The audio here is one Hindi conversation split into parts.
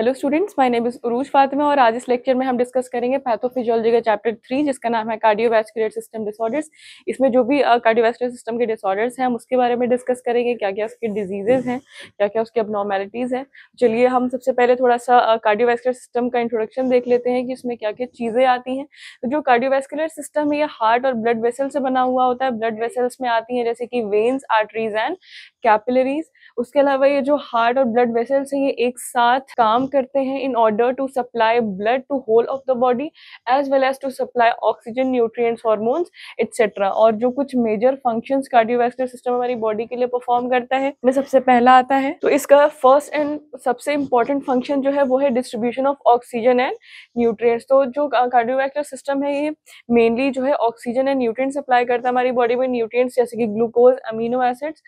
Hello students my name is Urooj Fatima और आज इस लेक्चर में हम डिस्कस करेंगे पैथोफिजियोलॉजी का चैप्टर थ्री जिसका नाम है कार्डियोवैस्कुलर सिस्टम डिसऑर्डर्स इसमें जो भी कार्डियोवैस्कुलर सिस्टम के डिसऑर्डर्स हैं हम उसके बारे में डिस्कस करेंगे क्या क्या उसके डिजीजेज हैं क्या क्या उसकी अबनॉर्मेलिटीज़ हैं चलिए हम सबसे पहले थोड़ा सा कार्डियोवैस्कुलर सिस्टम का इंट्रोडक्शन देख लेते हैं कि इसमें क्या क्या चीज़ें आती हैं तो जो कार्डियोवैस्कुलर सिस्टम है ये हार्ट और ब्लड वेसल से बना हुआ होता है ब्लड वेसल्स में आती हैं जैसे कि वेन्स आर्टरीज एंड कैपिलरीज उसके अलावा ये जो हार्ट और ब्लड वेसल्स हैं ये एक साथ काम करते हैं in order to supply blood to whole of the body as well as to supply oxygen nutrients hormones etcetera और जो कुछ मेजर फंक्शंस कार्डियोवैस्कुलर सिस्टम हमारी बॉडी के लिए परफॉर्म करता है मैं सबसे पहला आता है तो इसका फर्स्ट एंड सबसे इंपॉर्टेंट फंक्शन जो है वो है distribution of oxygen and nutrients तो जो कार्डियोवैस्कुलर सिस्टम है ये मेनली जो है ऑक्सीजन एंड न्यूट्रिएंट सप्लाई करता है हमारी बॉडी में न्यूट्रिएंट्स जैसे कि ग्लूकोज अमीनो एसिड्स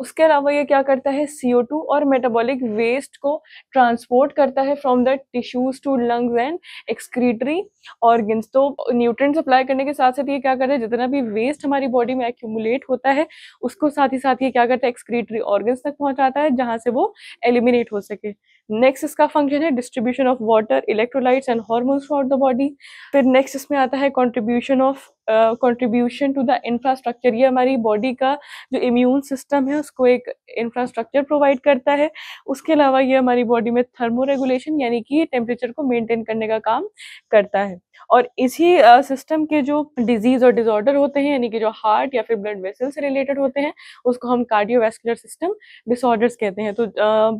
उसके अलावा ये क्या करता है टू और मेटाबॉलिक वेस्ट को ट्रांसपोर्ट करता है from the tissues to lungs and excretory organs तो न्यूट्रेंट सप्लाई करने के साथ साथ ये क्या करता है जितना भी वेस्ट हमारी बॉडी में एक्यूमुलेट होता है उसको साथ ही साथ ये क्या करता है एक्सक्रीटरी ऑर्गन्स तक पहुँचाता है जहाँ से वो एलिमिनेट हो सके नेक्स्ट इसका फंक्शन है distribution of water electrolytes and hormones for the body फिर नेक्स्ट इसमें आता है contribution of contribution to the infrastructure ये हमारी बॉडी का जो इम्यून सिस्टम है उसको एक इंफ्रास्ट्रक्चर प्रोवाइड करता है उसके अलावा ये हमारी बॉडी में थर्मो रेगुलेशन यानी कि टेम्परेचर को मेंटेन करने का काम करता है और इसी सिस्टम के जो डिजीज और डिसऑर्डर होते हैं यानी कि जो हार्ट या फिर ब्लड वेसल से रिलेटेड होते हैं उसको हम कार्डियोवेस्कुलर सिस्टम डिसऑर्डर्स कहते हैं तो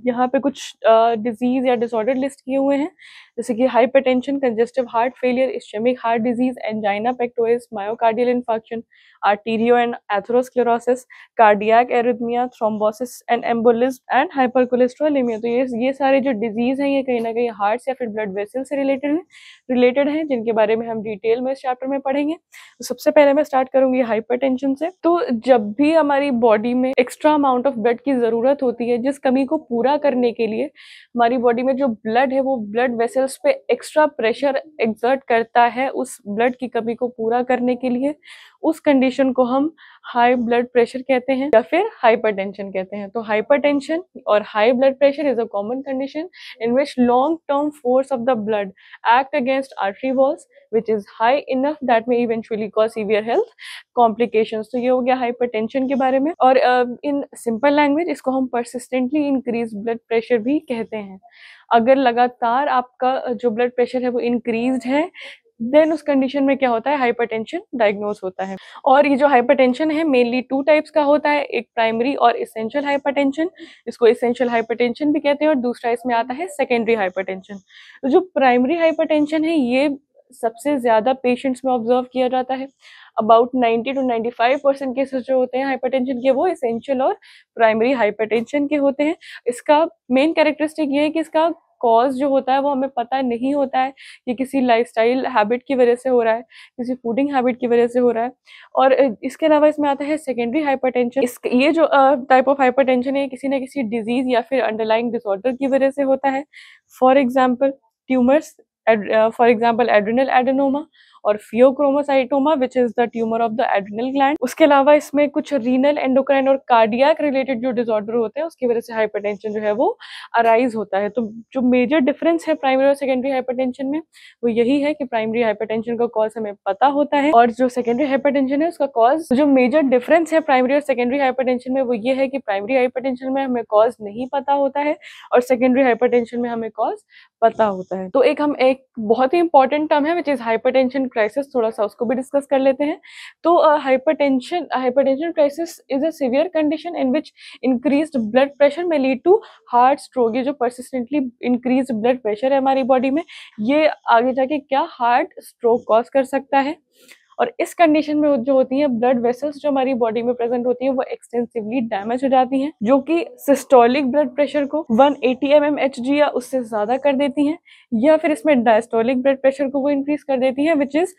यहाँ पे कुछ डिजीज या डिसऑर्डर लिस्ट किए हुए हैं जैसे कि hypertension congestive heart failure ischemic heart disease angina pectoris myocardial infection arterio and atherosclerosis cardiac arrhythmia thrombosis and embolism and hypercholesterolemia तो ये ये सारे जो डिजीज हैं ये कहीं ना कहीं हार्ट या फिर ब्लड वेसल से रिलेटेड रिलेटेड हैं जिनके जिनके बारे में हम डिटेल में इस चैप्टर में पढ़ेंगे तो सबसे पहले मैं स्टार्ट करूंगी हाइपर से तो जब भी हमारी बॉडी में एक्स्ट्रा अमाउंट ऑफ ब्लड की ज़रूरत होती है जिस कमी को पूरा करने के लिए हमारी बॉडी में जो ब्लड है वो ब्लड वेसल्स पे एक्स्ट्रा प्रेशर एग्जर्ट करता है उस ब्लड की कमी को पूरा करने के लिए उस कंडीशन को हम हाई ब्लड प्रेशर कहते हैं या फिर हाइपरटेंशन कहते हैं तो हाइपरटेंशन और high blood pressure is a common condition in which long term force of the blood act against artery walls which is high enough that may eventually cause severe health complication तो ये हो गया हाइपर के बारे में और इन सिंपल लैंग्वेज इसको हम परसिस्टेंटली इंक्रीज ब्लड प्रेशर भी कहते हैं अगर लगातार आपका जो ब्लड प्रेशर है वो इंक्रीज है देन उस कंडीशन में क्या होता है हाइपरटेंशन डायग्नोज होता है और ये जो हाइपरटेंशन है मेनली टू टाइप्स का होता है एक प्राइमरी और इसेंशियल हाइपरटेंशन इसको इसेंशियल हाइपरटेंशन भी कहते हैं और दूसरा इसमें आता है सेकेंडरी हाइपरटेंशन तो जो प्राइमरी हाइपरटेंशन है ये सबसे ज़्यादा पेशेंट्स में ऑब्जर्व किया जाता है अबाउट 90 टू 95 परसेंट केसेस जो होते हैं हाइपरटेंशन के वो इसेंशियल और प्राइमरी हाइपरटेंशन के होते हैं इसका मेन कैरेक्टरिस्टिक ये है कि इसका कॉज जो होता है वो हमें पता नहीं होता है ये किसी लाइफस्टाइल हैबिट की वजह से हो रहा है किसी फूडिंग हैबिट की वजह से हो रहा है और इसके अलावा इसमें आता है सेकेंडरी टेंशन ये जो टाइप ऑफ टेंशन है किसी न किसी डिजीज या फिर अंडरलाइंग डिसऑर्डर की वजह से होता है for example tumours for example adrenal adenoma और pheochromocytoma which is the tumour of the adrenal gland उसके अलावा इसमें कुछ रीनल एंडोक्राइन और कार्डियक रिलेटेड जो डिसऑर्डर होते हैं उसकी वजह से हाइपर जो है वो अराइज होता है तो जो मेजर डिफरेंस है प्राइमरी और सेकेंडरी हाइपर में वो यही है कि प्राइमरी हाइपर का कॉज हमें पता होता है और जो सेकेंडरी हाइपरटेंशन है उसका कॉज जो मेजर डिफरेंस है प्राइमरी और सेकेंडरी हाइपरटेंशन में वो ये है कि प्राइमरी हाइपरटेंशन में हमें कॉज नहीं पता होता है और सेकेंडरी हाइपर में हमें कॉज पता होता है तो एक हम एक बहुत ही इंपॉर्टेंट टर्म है विच इज हाइपर क्राइसिस थोड़ा सा उसको भी डिस्कस कर लेते हैं तो hypertension hypertension crisis is a severe condition in which increase blood pressure में लीड टू हार्ट स्ट्रोक ये जो परसिस्टेंटली इंक्रीज ब्लड प्रेशर है हमारी बॉडी में ये आगे जाके क्या हार्ट स्ट्रोक कॉज कर सकता है और इस कंडीशन में जो होती है ब्लड वेसल्स जो हमारी बॉडी में प्रेजेंट होती है वो एक्सटेंसिवली डैमेज हो जाती हैं जो कि सिस्टोलिक ब्लड प्रेशर को 180 एटी एम या उससे ज़्यादा कर देती हैं या फिर इसमें डायस्टोलिक ब्लड प्रेशर को वो इंक्रीज कर देती हैं विच इज़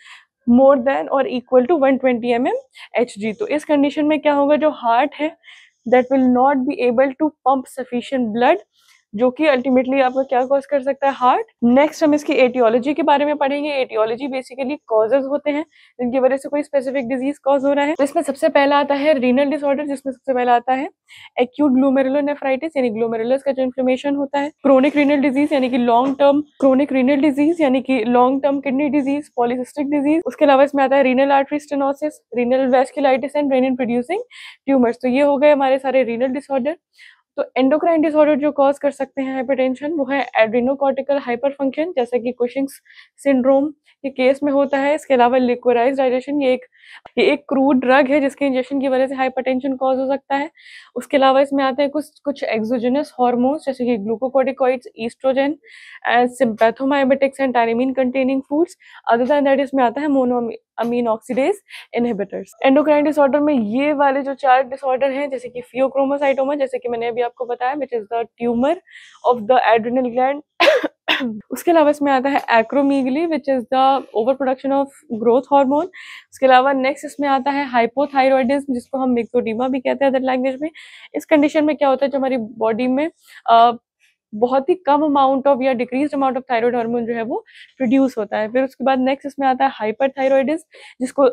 मोर देन और equal to 120 twenty M M तो इस कंडीशन में क्या होगा जो हार्ट है that will not be able to pump sufficient blood जो कि अल्टीमेटली आपका क्या कॉज कर सकता है हार्ट नेक्स्ट हम इसकी एटियोलॉजी के बारे में पढ़ेंगे एटियोलॉजी बेसिकली कॉजेज होते हैं जिनकी वजह से कोई स्पेसिफिक डिजीज कॉज हो रहा है तो इसमें सबसे पहला आता है रीनल डिसऑर्डर जिसमें सबसे पहला आता है एक्यूट ग्लोमेरुलोनेफ्राइटिस यानी ग्लोमेरुलस का जो इन्फ्लेमेशन होता है क्रोनिक रीनल डिजीज यानी कि long term chronic renal disease यानी कि long term kidney disease polycystic disease उसके अलावा इसमें आता है renal artery stenosis renal vasculitis and renal producing tumours तो ये हो गए हमारे सारे रीनल डिसऑर्डर तो एंडोक्राइन डिसऑर्डर जो कॉज कर सकते हैं हाइपरटेंशन वो है एड्रीनोकॉर्टिकल हाइपरफंक्शन जैसे कि कुशिंग्स सिंड्रोम के केस में होता है इसके अलावा लिक्वराइज डाइजेशन ये एक ये एक क्रूड ड्रग है जिसके इंजेक्शन की वजह से हाइपरटेंशन कॉज हो सकता है उसके अलावा इसमें आते हैं कुछ कुछ एक्सोजिनस हॉर्मोन्स जैसे कि glucocorticoids oestrogen and sympathomimetics and tyramine containing foods other than that इसमें आता है monoamine oxidase inhibitors endocrine disorder में ये वाले जो चार डिसऑर्डर हैं जैसे कि फियोक्रोमोसाइटोमा जैसे कि मैंने अभी आपको बताया which is the tumour of the adrenal gland उसके अलावा इसमें आता है acromegaly which is the over production of growth hormone उसके अलावा नेक्स्ट इसमें आता है हाइपोथायरॉयडिज्म जिसको हम मिक्सोडीमा भी कहते हैं अदर लैंग्वेज में इस कंडीशन में क्या होता है जो हमारी बॉडी में बहुत ही कम अमाउंट ऑफ या decrease amount of thyroid hormone जो है वो प्रोड्यूस होता है फिर उसके बाद नेक्स्ट इसमें आता है हाइपर थायरॉयडिस जिसको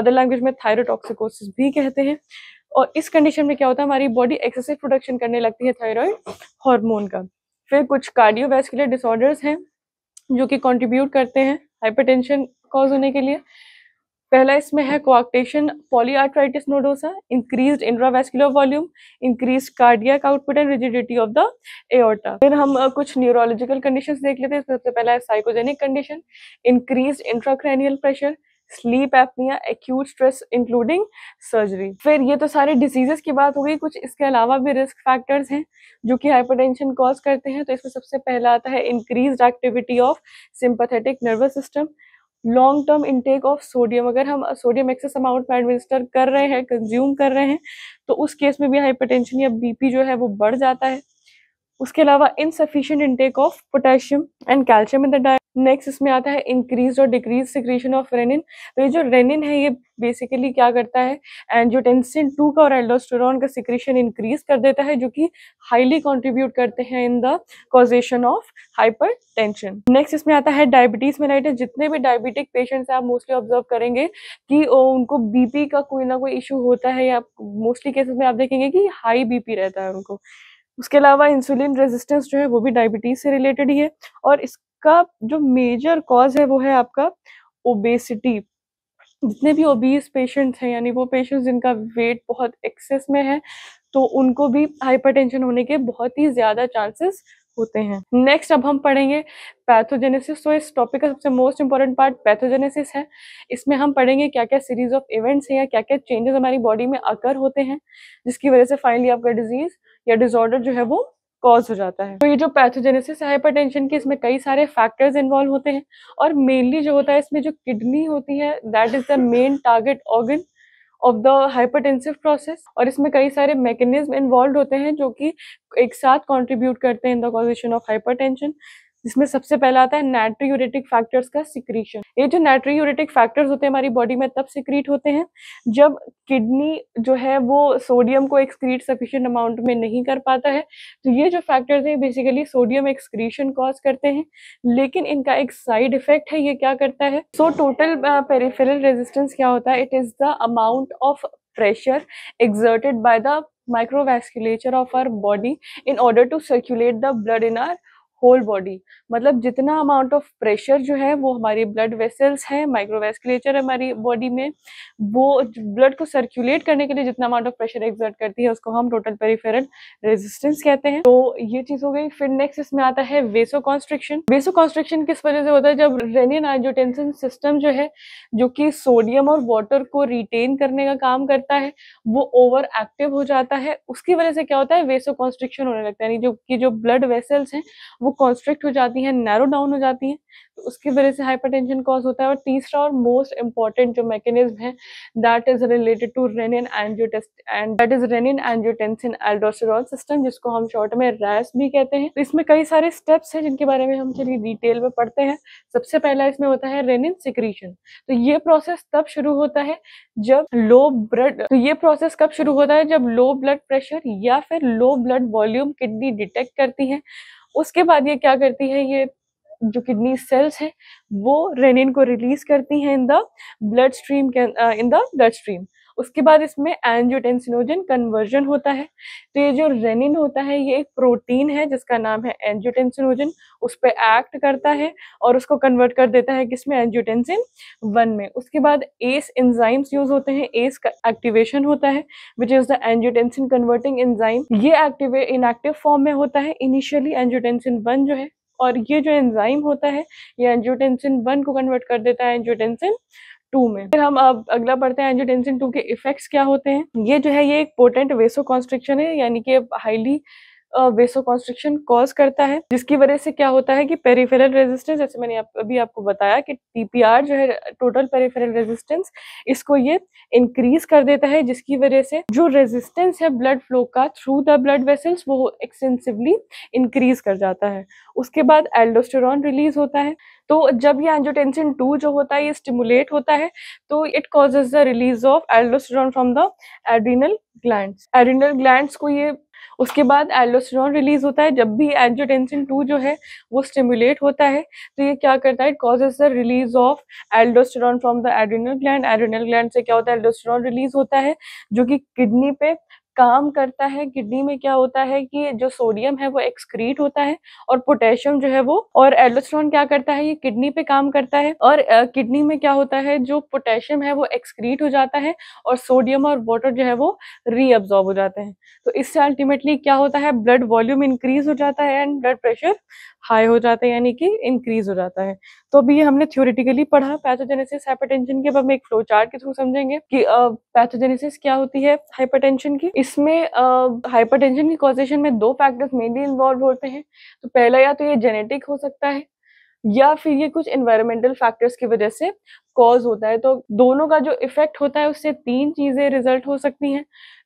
अदर लैंग्वेज में थायरोटॉक्सिकोसिस भी कहते हैं और इस कंडीशन में क्या होता है हमारी बॉडी एक्सेसिव प्रोडक्शन करने लगती है थायराइड हार्मोन का फिर कुछ कार्डियोवैस्कुलर डिसऑर्डर्स हैं जो कि कंट्रीब्यूट करते हैं हाइपरटेंशन कॉज होने के लिए पहला इसमें है coarctation polyarteritis nodosa increase intravascular volume increase cardiac output and rigidity of the aorta फिर हम कुछ न्यूरोलॉजिकल कंडीशंस देख लेते हैं सबसे पहला है psychogenic condition increase intracranial pressure sleep apnoea acute stress including surgery फिर ये तो सारे डिजीजेस की बात हो गई कुछ इसके अलावा भी रिस्क फैक्टर्स हैं जो कि हाइपरटेंशन कॉज करते हैं तो इसमें सबसे पहला आता है increase activity of sympathetic nervous system long term intake of sodium अगर हम सोडियम एक्सेस अमाउंट में एडमिनिस्टर कर रहे हैं कंज्यूम कर रहे हैं तो उस केस में भी हाइपरटेंशन या बीपी जो है वो बढ़ जाता है उसके अलावा insufficient intake of potassium and calcium in the diet next इसमें आता है इंक्रीज और डिक्रीज सिक्रीशन ऑफ रेनिन तो ये जो रेनिन है ये बेसिकली क्या करता है एंड जो टेंसिन टू का और एल्डोस्टेरॉन का सिक्रीशन इंक्रीज कर देता है जो कि हाईली कंट्रीब्यूट करते हैं in the causation of hypertension next इसमें आता है डायबिटीज मेलाइटिस जितने भी डायबिटिक पेशेंट्स हैं आप मोस्टली ऑब्जर्व करेंगे कि उनको बीपी का कोई ना कोई इशू होता है या मोस्टली केसेस में आप देखेंगे कि हाई बीपी रहता है उनको उसके अलावा इंसुलिन रेजिस्टेंस जो है वो भी डायबिटीज से रिलेटेड ही है और इस इसका जो मेजर कॉज है वो है आपका ओबेसिटी जितने भी ओबीस पेशेंट्स हैं यानी वो पेशेंट्स जिनका वेट बहुत एक्सेस में है तो उनको भी हाइपरटेंशन होने के बहुत ही ज़्यादा चांसेस होते हैं नेक्स्ट अब हम पढ़ेंगे पैथोजेनेसिस तो इस टॉपिक का सबसे मोस्ट इंपॉर्टेंट पार्ट पैथोजेनेसिस है इसमें हम पढ़ेंगे क्या क्या सीरीज ऑफ इवेंट्स हैं या क्या क्या चेंजेस हमारी बॉडी में अकर होते हैं जिसकी वजह से फाइनली आपका डिजीज या डिसऑर्डर जो है वो कॉज हो जाता है तो ये जो पैथोजेनेसिस टेंशन की इसमें कई सारे फैक्टर्स इन्वॉल्व होते हैं और मेनली जो होता है इसमें जो किडनी होती है that is the main target organ of the hypertensive process और इसमें कई सारे मैकेनिज्म इन्वॉल्व होते हैं जो कि एक साथ कॉन्ट्रीब्यूट करते हैं in the causation of hypertension जिसमें सबसे पहला आता है नाइट्रोयूरेटिक फैक्टर्स का सिक्रीशन ये जो नाइट्रोयूरेटिक फैक्टर्स होते हैं हमारी बॉडी में तब सिक्रीट होते हैं जब किडनी जो है वो सोडियम को एक्सक्रीट सफिशियंट अमाउंट में नहीं कर पाता है तो ये जो फैक्टर्स हैं बेसिकली सोडियम एक्सक्रीशन कॉज करते हैं लेकिन इनका एक साइड इफेक्ट है ये क्या करता है सो टोटल पेरीफेरल रेजिस्टेंस क्या होता है it is the amount of pressure exerted by the microvasculature of our body in order to circulate the blood in our whole body मतलब जितना अमाउंट ऑफ प्रेशर जो है वो हमारी ब्लड वेसल्स हैं माइक्रोवेस्कुलेचर हमारी बॉडी में वो ब्लड को सर्कुलेट करने के लिए जितना अमाउंट ऑफ प्रेशर एग्जर्ट करती है उसको हम टोटल पेरीफेरल रेजिस्टेंस कहते हैं तो ये चीज़ हो गई फिर नेक्स्ट इसमें आता है वेसो कॉन्स्ट्रिक्शन वेसो कॉन्स्ट्रिक्शन किस वजह से होता है जब रेनियन आइजोटेंसन सिस्टम जो है जो कि सोडियम और वाटर को रिटेन करने का काम करता है वो ओवर एक्टिव हो जाता है उसकी वजह से क्या होता है वेसो कॉन्स्ट्रिक्शन होने लगता है यानी जो कि जो ब्लड वेसल्स हैं वो कॉन्स्ट्रिक्ट हो जाती हैं नैरो डाउन हो जाती हैं तो उसकी वजह से हाइपर टेंशन कॉज होता है और तीसरा और मोस्ट इम्पॉर्टेंट जो मैकेनिज्म है that is related to renin angiotensin and that is renin angiotensin aldosterone system जिसको हम शॉर्ट में रैस भी कहते हैं तो इसमें कई सारे स्टेप्स हैं जिनके बारे में हम चलिए डिटेल में पढ़ते हैं सबसे पहला इसमें होता है रेनिन सिक्रीशन तो ये प्रोसेस तब शुरू होता है जब लो ब्लड तो ये प्रोसेस कब शुरू होता है जब लो ब्लड प्रेशर या फिर low blood volume kidney detect करती है उसके बाद ये क्या करती है ये जो किडनी सेल्स हैं वो रेनिन को रिलीज करती हैं इन द ब्लड स्ट्रीम के इन द ब्लड स्ट्रीम उसके बाद इसमें एंजियोटेंसिनोजन कन्वर्जन होता है तो ये जो रेनिन होता है ये एक प्रोटीन है जिसका नाम है एंजियोटेंसिनोजन उस पर एक्ट करता है और उसको कन्वर्ट कर देता है किसमें एंजियोटेंसिन वन में उसके बाद एस एंजाइम्स यूज होते हैं एस का एक्टिवेशन होता है which is the angiotensin converting enzyme ये एक्टिवे इनएक्टिव फॉर्म में होता है इनिशियली एंजियोटेंसिन वन जो है और ये जो एंजाइम होता है ये एंजियोटेंसिन वन को कन्वर्ट कर देता है एंजियोटेंसिन टू में फिर हम अब अगला पढ़ते हैं एंजियोटेंसिन टू के इफेक्ट्स क्या होते हैं ये जो है ये एक पोटेंट वेसो कॉन्स्ट्रिक्शन है यानी कि हाईली वेसो कॉन्स्ट्रिक्शन कॉज करता है जिसकी वजह से क्या होता है कि पेरीफेरल रेजिस्टेंस जैसे मैंने आप, अभी आपको बताया कि टीपीआर जो है टोटल पेरीफेरल रेजिस्टेंस इसको ये इंक्रीज कर देता है जिसकी वजह से जो रेजिस्टेंस है ब्लड फ्लो का थ्रू द ब्लड वेसल्स वो एक्सटेंसिवली इंक्रीज कर जाता है उसके बाद एल्डोस्टेरॉन रिलीज होता है तो जब ये एंजोटेंसिन टू जो होता है ये स्टिमुलेट होता है तो it causes the release of aldosterone from the adrenal gland adrenal gland को ये उसके बाद एल्डोस्टेरॉन रिलीज होता है जब भी एंजोटेंसिन टू जो है वो स्टिमुलेट होता है तो ये क्या करता है it causes the release of aldosterone from the adrenal gland adrenal gland से क्या होता है एल्डोस्टेरॉन रिलीज होता है जो कि किडनी पे काम करता है किडनी में क्या होता है कि जो सोडियम है वो एक्सक्रीट होता है और पोटेशियम जो है वो और एलोस्ट्रॉन क्या करता है ये किडनी पे काम करता है और किडनी में क्या होता है जो पोटेशियम है वो एक्सक्रीट हो जाता है और सोडियम और वाटर जो है वो रीअब्जॉर्ब हो जाते हैं तो इससे अल्टीमेटली क्या होता है ब्लड वॉल्यूम इंक्रीज हो जाता है एंड ब्लड प्रेशर हाई हो जाता है यानी कि इंक्रीज हो जाता है तो अभी ये हमने थ्योरेटिकली पढ़ा पैथोजेनेसिस हाइपरटेंशन के बाद हम एक फ्लो चार्ट के थ्रू समझेंगे कि पैथोजेनेसिस क्या होती है हाइपरटेंशन की इसमें हाइपरटेंशन की कॉजेशन में दो फैक्टर्स मेनली इन्वॉल्व होते हैं तो पहला या तो ये जेनेटिक हो सकता है या फिर ये कुछ इन्वायरमेंटल फैक्टर्स की वजह से कॉज होता है तो दोनों का जो इफेक्ट होता है उससे तीन चीज़ें रिजल्ट हो सकती हैं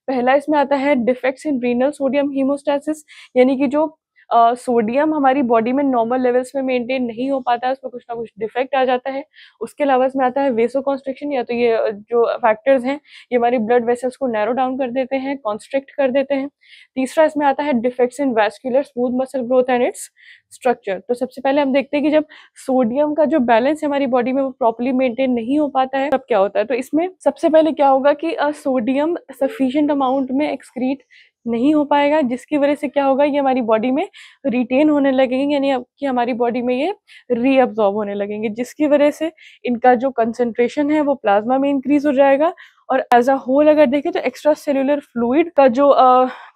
पहला इसमें आता है defects in renal sodium homeostasis यानी कि जो सोडियम हमारी बॉडी में नॉर्मल लेवल्स में मेंटेन नहीं हो पाता उसमें कुछ ना कुछ डिफेक्ट आ जाता है उसके अलावा इसमें आता है वेसो कॉन्स्ट्रिक्शन या तो ये जो फैक्टर्स हैं ये हमारी ब्लड वेसल्स को नैरो डाउन कर देते हैं कॉन्स्ट्रिक्ट कर देते हैं तीसरा इसमें आता है defects in vascular smooth muscle growth and its structure तो सबसे पहले हम देखते हैं कि जब सोडियम का जो बैलेंस है हमारी बॉडी में वो प्रॉपरली मेंटेन नहीं हो पाता है तब क्या होता है तो इसमें सबसे पहले क्या होगा कि सोडियम सफिशियंट अमाउंट में एक्सक्रीट नहीं हो पाएगा जिसकी वजह से क्या होगा ये हमारी बॉडी में रिटेन होने लगेंगे यानी कि हमारी बॉडी में ये रीअब्जॉर्ब होने लगेंगे जिसकी वजह से इनका जो कंसनट्रेशन है वो प्लाज्मा में इंक्रीज हो जाएगा और एज अ होल अगर देखें तो एक्स्ट्रा सेलुलर फ्लूड का जो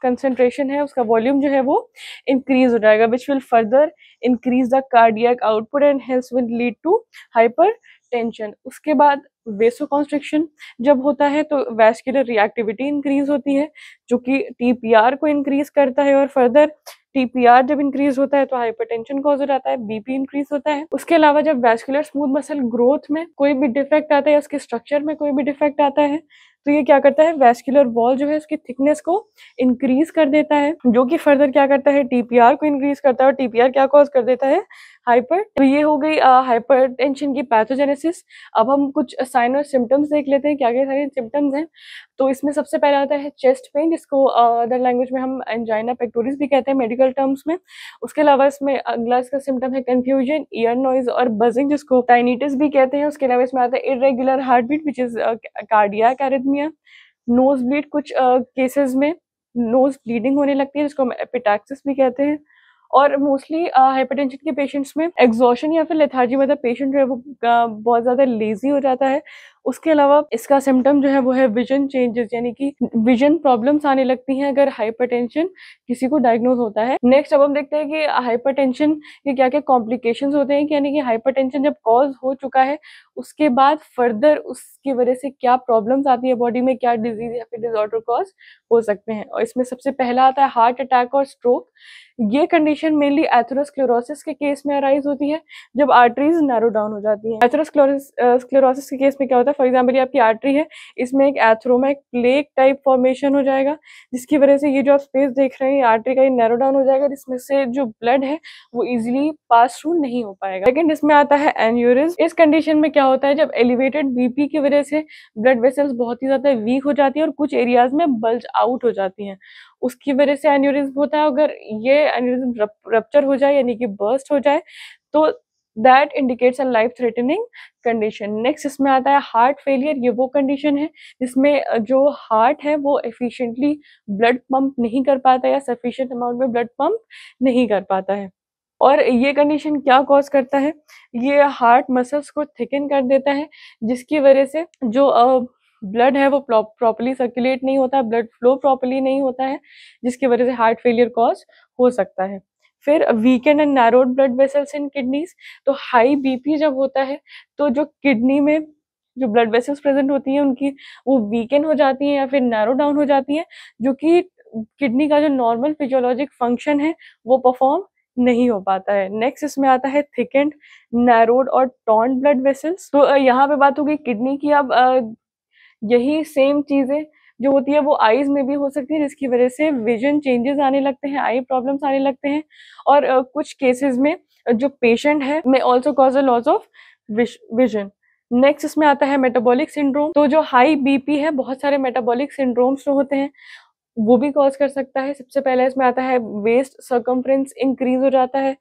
कंसनट्रेशन uh, है उसका वॉल्यूम जो है वो इंक्रीज हो जाएगा which will further increase the cardiac output and health will lead to hypertension उसके बाद वेसो कॉन्स्ट्रिक्शन जब होता है तो वैस्कुलर रिएक्टिविटी इंक्रीज होती है जो कि टीपीआर को इंक्रीज करता है और फर्दर टीपीआर जब इंक्रीज होता है तो हाइपरटेंशन कॉज हो जाता है बीपी इंक्रीज होता है उसके अलावा जब वैस्कुलर स्मूथ मसल ग्रोथ में कोई भी डिफेक्ट आता है या उसके स्ट्रक्चर में कोई भी डिफेक्ट आता है तो ये क्या करता है वैस्कुलर वॉल जो है उसकी थिकनेस को इंक्रीज कर देता है जो कि फर्दर क्या करता है टीपीआर को इंक्रीज करता है और टीपीआर क्या कॉज कर देता है हाइपर तो ये हो गई हाइपर टेंशन की पैथोजेनेसिस अब हम कुछ साइन और सिम्टम्स देख लेते हैं क्या क्या सारे सिम्टम्स हैं तो इसमें सबसे पहले आता है चेस्ट पेन जिसको अदर लैंग्वेज में हम एंजाइना पेक्टोरिस भी कहते हैं मेडिकल टर्म्स में उसके अलावा इसमें अगला इसका सिम्टम है कन्फ्यूजन ईयर नॉइज और बजिंग जिसको टाइनिटिस भी कहते हैं उसके अलावा इसमें आता है irregular heart beat which is cardiac arrhythmia nose bleed कुछ केसेस में नोज ब्लीडिंग होने लगती है जिसको हम एपिटैक्सिस भी कहते हैं और मोस्टली हाइपरटेंशन uh, के पेशेंट्स में एग्जॉशन या फिर लेथार्जी मतलब पेशेंट जो है वो uh, बहुत ज़्यादा लेजी हो जाता है उसके अलावा इसका सिम्टम जो है वो है विजन चेंजेस यानी कि विजन प्रॉब्लम्स आने लगती हैं अगर हाइपरटेंशन किसी को डायग्नोज होता है नेक्स्ट अब हम देखते हैं कि हाइपरटेंशन के क्या क्या कॉम्प्लिकेशंस होते हैं यानी कि हाइपरटेंशन जब कॉज हो चुका है उसके बाद फर्दर उसकी वजह से क्या प्रॉब्लम्स आती है बॉडी में क्या डिजीज या फिर डिजॉर्डर कॉज हो सकते हैं और इसमें सबसे पहला आता है हार्ट अटैक और स्ट्रोक ये कंडीशन मेनली एथरोस्क्लेरोसिस के केस में अराइज होती है जब आर्टरीज नैरो डाउन हो जाती है एथरोस्क्लेरोसिस के केस में क्या होता है जाता है फॉर एग्जाम्पल ये आपकी आर्टरी है इसमें एक एथ्रोमा एक प्लेक टाइप फॉर्मेशन हो जाएगा जिसकी वजह से ये जो आप स्पेस देख रहे हैं ये आर्टरी का ये नैरो डाउन हो जाएगा जिसमें से जो ब्लड है वो इजिली पास थ्रू नहीं हो पाएगा लेकिन इसमें आता है एन्यूरिज इस कंडीशन में क्या होता है जब एलिवेटेड बीपी की वजह से ब्लड वेसल्स बहुत ही ज़्यादा वीक हो जाती है और कुछ एरियाज में बल्ज आउट हो जाती हैं उसकी वजह से एन्यूरिज्म होता है अगर ये एन्यूरिज्म रप, रप्चर हो जाए यानी कि बर्स्ट हो जाए तो that indicates a life threatening condition next इसमें आता है हार्ट फेलियर ये वो कंडीशन है जिसमें जो हार्ट है वो एफिशिएंटली ब्लड पंप नहीं कर पाता या सफिशिएंट अमाउंट में ब्लड पंप नहीं कर पाता है और ये कंडीशन क्या कॉज करता है ये हार्ट मसल्स को थिकन कर देता है जिसकी वजह से जो ब्लड है वो प्रॉपरली सर्कुलेट नहीं होता ब्लड फ्लो प्रॉपरली नहीं होता है जिसकी वजह से हार्ट फेलियर कॉज हो सकता है फिर weakened and narrowed blood vessels in kidneys तो हाई बीपी जब होता है तो जो किडनी में जो ब्लड वेसल्स प्रेजेंट होती हैं उनकी वो वीकेंड हो जाती हैं या फिर नैरो डाउन हो जाती हैं जो कि किडनी का जो नॉर्मल फिजियोलॉजिक फंक्शन है वो परफॉर्म नहीं हो पाता है नेक्स्ट इसमें आता है थिकेंड नैरोड और टॉन्ड ब्लड वेसल्स तो यहाँ पे बात होगी किडनी की अब यही सेम चीज़ें जो होती है वो आईज में भी हो सकती है जिसकी वजह से विजन चेंजेस आने लगते हैं आई प्रॉब्लम्स आने लगते हैं और uh, कुछ केसेस में जो पेशेंट है may also cause a loss of vision next इसमें आता है मेटाबॉलिक सिंड्रोम तो जो हाई बीपी है बहुत सारे मेटाबॉलिक सिंड्रोम्स जो होते हैं वो भी कॉज कर सकता है सबसे पहले इसमें आता है वेस्ट सर्कम्फ्रेंस इंक्रीज हो जाता है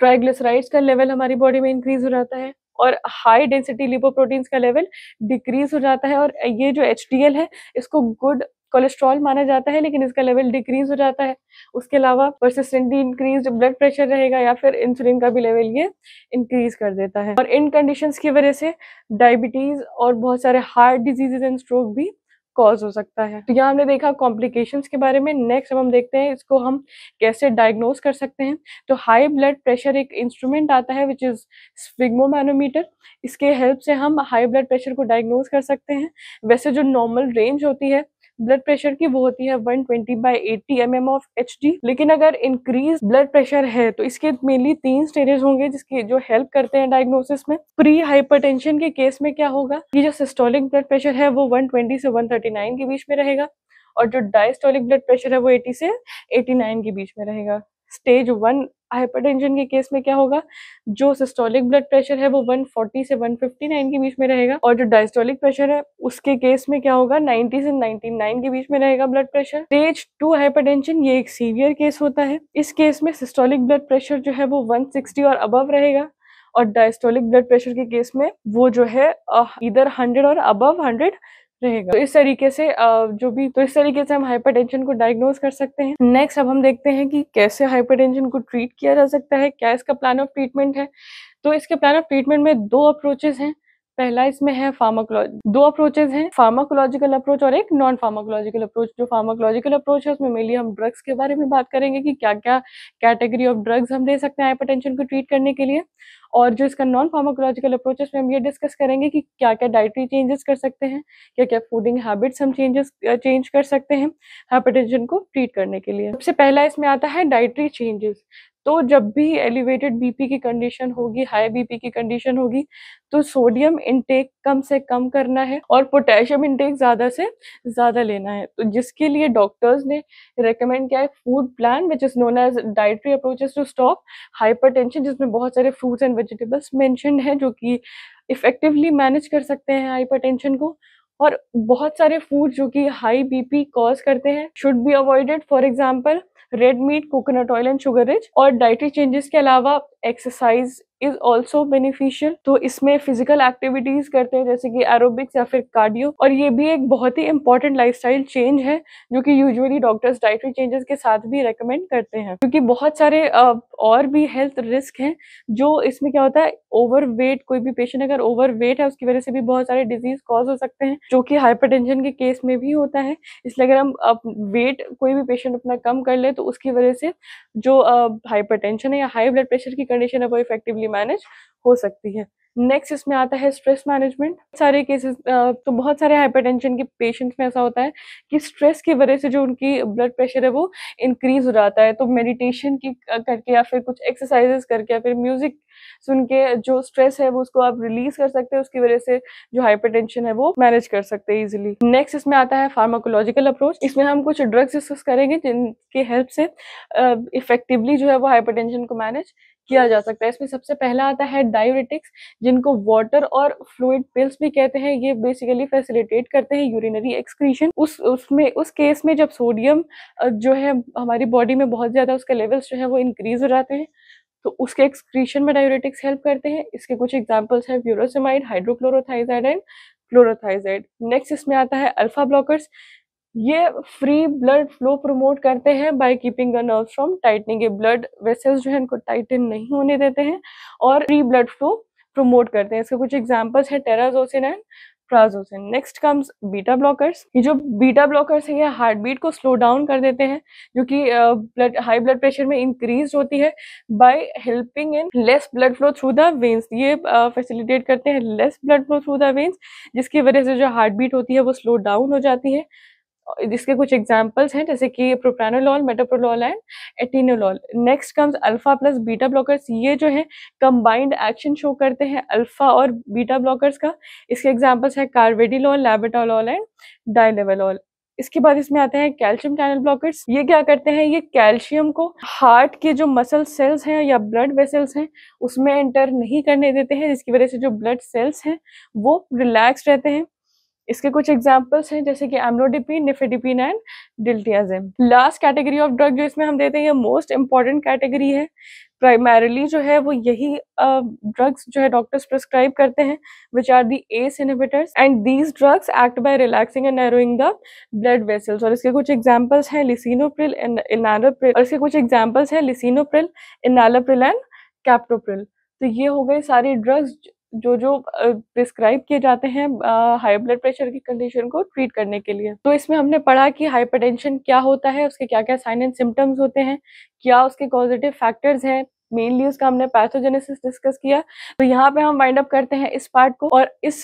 ट्राइग्लिसराइड्स का लेवल हमारी बॉडी में इंक्रीज हो जाता है और हाई डेंसिटी लिपोप्रोटीन्स का लेवल डिक्रीज हो जाता है और ये जो एच है इसको गुड कोलेस्ट्रॉल माना जाता है लेकिन इसका लेवल डिक्रीज हो जाता है उसके अलावा परसिस्टेंटली इंक्रीज ब्लड प्रेशर रहेगा या फिर इंसुलिन का भी लेवल ये इंक्रीज कर देता है और इन कंडीशंस की वजह से डायबिटीज़ और बहुत सारे हार्ट डिजीजेज एंड स्ट्रोक भी कॉज हो सकता है तो यहाँ हमने देखा कॉम्प्लिकेशन के बारे में नेक्स्ट अब हम देखते हैं इसको हम कैसे डायग्नोज कर सकते हैं तो हाई ब्लड प्रेशर एक इंस्ट्रूमेंट आता है विच इज़ स्विग्मोमैनोमीटर इसके हेल्प से हम हाई ब्लड प्रेशर को डायग्नोज कर सकते हैं वैसे जो नॉर्मल रेंज होती है ब्लड प्रेशर की वो होती है 120 twenty by eighty M M of H लेकिन अगर इंक्रीज ब्लड प्रेशर है तो इसके मेनली तीन स्टेजेस होंगे जिसकी जो हेल्प करते हैं डायग्नोसिस में प्री हाइपर के केस में क्या होगा ये जो सिस्टोलिक ब्लड प्रेशर है वो 120 से 139 के बीच में रहेगा और जो डायस्टोलिक ब्लड प्रेशर है वो 80 से 89 के बीच में रहेगा स्टेज वन हाइपरटेंशन के केस में क्या होगा जो सिस्टोलिक ब्लड प्रेशर है वो 140 से 159 के बीच में रहेगा और जो डायस्टोलिक प्रेशर है उसके केस में क्या होगा 90 से 99 के बीच में रहेगा blood pressure stage two hypertension ये एक सीवियर केस होता है इस केस में सिस्टोलिक ब्लड प्रेशर जो है वो वन और अबव रहेगा और डायस्टोलिक ब्लड प्रेशर के केस में वो जो है इधर हंड्रेड और अबव हंड्रेड रहेगा तो इस तरीके से जो भी तो इस तरीके से हम हाइपरटेंशन को डायग्नोज कर सकते हैं नेक्स्ट अब हम देखते हैं कि कैसे हाइपरटेंशन को ट्रीट किया जा सकता है क्या इसका प्लान ऑफ ट्रीटमेंट है तो इसके प्लान ऑफ ट्रीटमेंट में दो अप्रोचेज हैं पहला इसमें है फार्माकोलॉजी दो अप्रोचेज हैं फार्माकोलॉजिकल अप्रोच और एक नॉन फार्माकोलॉजिकल अप्रोच जो फार्माकोलॉजिकल अप्रोच है उसमें मेनली हम ड्रग्स के बारे में बात करेंगे कि क्या क्या कैटेगरी ऑफ ड्रग्स हम दे सकते हैं हाइपरटेंशन को ट्रीट करने के लिए और जो इसका नॉन फार्माकोलॉजिकल अप्रोच है उसमें हम ये डिस्कस करेंगे कि क्या क्या डाइटरी चेंजेस कर सकते हैं क्या क्या फूडिंग हैबिट्स हम चेंजेस चेंज कर सकते हैं हाइपरटेंशन को ट्रीट करने के लिए सबसे पहला इसमें आता है डाइटरी चेंजेस तो जब भी एलिवेटेड बीपी की कंडीशन होगी हाई बीपी की कंडीशन होगी तो सोडियम इनटेक कम से कम करना है और पोटेशियम इनटेक ज़्यादा से ज़्यादा लेना है तो जिसके लिए डॉक्टर्स ने रिकमेंड किया है food plan which is known as dietary approaches to stop hyper जिसमें बहुत सारे फ्रूट्स एंड वेजिटेबल्स मैंशन है जो कि इफ़ेक्टिवली मैनेज कर सकते हैं हाइपर को और बहुत सारे फूड जो कि हाई बीपी कॉज करते हैं should be avoided for example red meat coconut oil and sugar rich और डाइटरी चेंजेस के अलावा एक्सरसाइज इज ऑल्सो बेनिफिशियल तो इसमें फिजिकल एक्टिविटीज करते हैं जैसे कि एरोबिक्स या फिर कार्डियो और ये भी एक बहुत ही इंपॉर्टेंट लाइफ चेंज है जो कि यूजुअली डॉक्टर्स डाइटरी चेंजेस के साथ भी रिकमेंड करते हैं क्योंकि बहुत सारे और भी हेल्थ रिस्क हैं जो इसमें क्या होता है ओवर वेट कोई भी पेशेंट अगर ओवर वेट है उसकी वजह से भी बहुत सारे डिजीज कॉज हो सकते हैं जो कि हाइपरटेंशन के केस में भी होता है इसलिए अगर हम वेट कोई भी पेशेंट अपना कम कर ले तो उसकी वजह से जो हाइपरटेंशन है या हाई ब्लड प्रेशर की कंडीशन है वो इफेक्टिवली मैनेज हो सकती है नेक्स्ट इसमें आता है स्ट्रेस मैनेजमेंट सारे केसेस तो बहुत सारे हाइपरटेंशन के पेशेंट्स में ऐसा होता है कि स्ट्रेस की वजह से जो उनकी ब्लड प्रेशर है वो इंक्रीज हो जाता है तो मेडिटेशन की करके या फिर कुछ एक्सरसाइजेस करके या फिर म्यूजिक सुन के जो स्ट्रेस है वो उसको आप रिलीज कर सकते हैं उसकी वजह से जो हाइपर है वो मैनेज कर सकते हैं इजिली नेक्स्ट इसमें आता है फार्माकोलॉजिकल अप्रोच इसमें हम कुछ ड्रग्स डिस्कस करेंगे जिनके हेल्प से इफेक्टिवली जो है वो हाइपर को मैनेज किया जा सकता है इसमें सबसे पहला आता है डायबिटिक्स जिनको वाटर और फ्लूड पिल्स भी कहते हैं ये बेसिकली फैसिलिटेट करते हैं यूरिनरी एक्सक्रीशन उस उसमें उस केस में जब सोडियम जो है हमारी बॉडी में बहुत ज़्यादा उसके लेवल्स जो है वो इंक्रीज हो जाते हैं तो उसके एक्सक्रीशन में डायबिटिक्स हेल्प करते हैं इसके कुछ एग्जाम्पल्स हैं व्यूरोसिमाइड हाइड्रोक्लोरोथाइजाइड एंड क्लोरोथाइजाइड नेक्स्ट इसमें आता है अल्फा ब्लॉकर्स ये फ्री ब्लड फ्लो प्रमोट करते हैं by keeping the nerve from tightening ये ब्लड वेसल्स जो है इनको टाइटन नहीं होने देते हैं और फ्री ब्लड फ्लो प्रमोट करते हैं इसके कुछ एग्जाम्पल्स हैं terazosin and trazosin next comes beta blockers ये जो बीटा ब्लॉकर्स हैं ये हार्ट बीट को स्लो डाउन कर देते हैं जो कि ब्लड हाई ब्लड प्रेशर में इंक्रीज होती है by helping in less blood flow through the veins ये फैसिलिटेट uh, करते हैं less blood flow through the veins जिसकी वजह से जो हार्ट बीट होती है वो स्लो डाउन हो जाती है इसके कुछ एग्जाम्पल्स हैं जैसे कि propranolol metoprolol and atenolol next comes alpha plus beta blockers ये जो है कंबाइंड एक्शन शो करते हैं अल्फा और बीटा ब्लॉकर्स का इसके एग्जाम्पल्स हैं कार्वेडिलॉल लैबेटोलॉल एंड डायलेवेलॉल इसके बाद इसमें आते हैं कैल्शियम चैनल ब्लॉकर्स ये क्या करते हैं ये कैल्शियम को हार्ट के जो मसल सेल्स हैं या ब्लड वेसल्स हैं उसमें एंटर नहीं करने देते हैं जिसकी वजह से जो ब्लड सेल्स हैं वो रिलैक्स रहते हैं इसके कुछ एग्जाम्पल्स हैं जैसे कि amlodipine nifedipine and diltiazem last category of drug जो इसमें हम देते हैं ये मोस्ट इंपॉर्टेंट कैटेगरी है प्राइमरली जो है वो यही ड्रग्स uh, जो है डॉक्टर्स प्रिस्क्राइब करते हैं which are the ACE inhibitors and these drugs act by relaxing and narrowing the blood vessels और इसके कुछ एग्जाम्पल्स हैं लिसिनोप्रिल इनालोप्रिल और इसके कुछ एग्जाम्पल्स हैं लिसिनोप्रिल इनालोप्रिल एंड कैप्टोप्रिल तो ये हो गए सारे ड्रग्स जो जो प्रिस्क्राइब किए जाते हैं हाई ब्लड प्रेशर की कंडीशन को ट्रीट करने के लिए तो इसमें हमने पढ़ा कि हाइपरटेंशन क्या होता है उसके क्या क्या साइन एंड सिम्टम्स होते हैं क्या उसके पॉजिटिव फैक्टर्स हैं मेनली उसका हमने पैथोजेनेसिस डिस्कस किया तो यहाँ पे हम वाइंड अप करते हैं इस पार्ट को और इस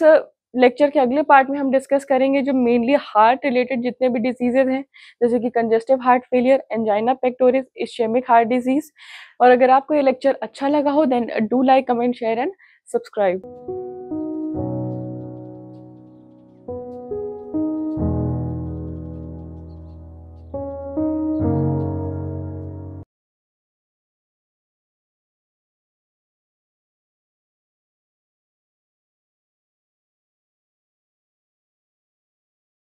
लेक्चर के अगले पार्ट में हम डिस्कस करेंगे जो मेनली हार्ट रिलेटेड जितने भी डिजीजेज हैं जैसे कि congestive heart failure angina pectoris ischemic heart disease और अगर आपको ये लेक्चर अच्छा लगा हो then do like comment share and subscribe.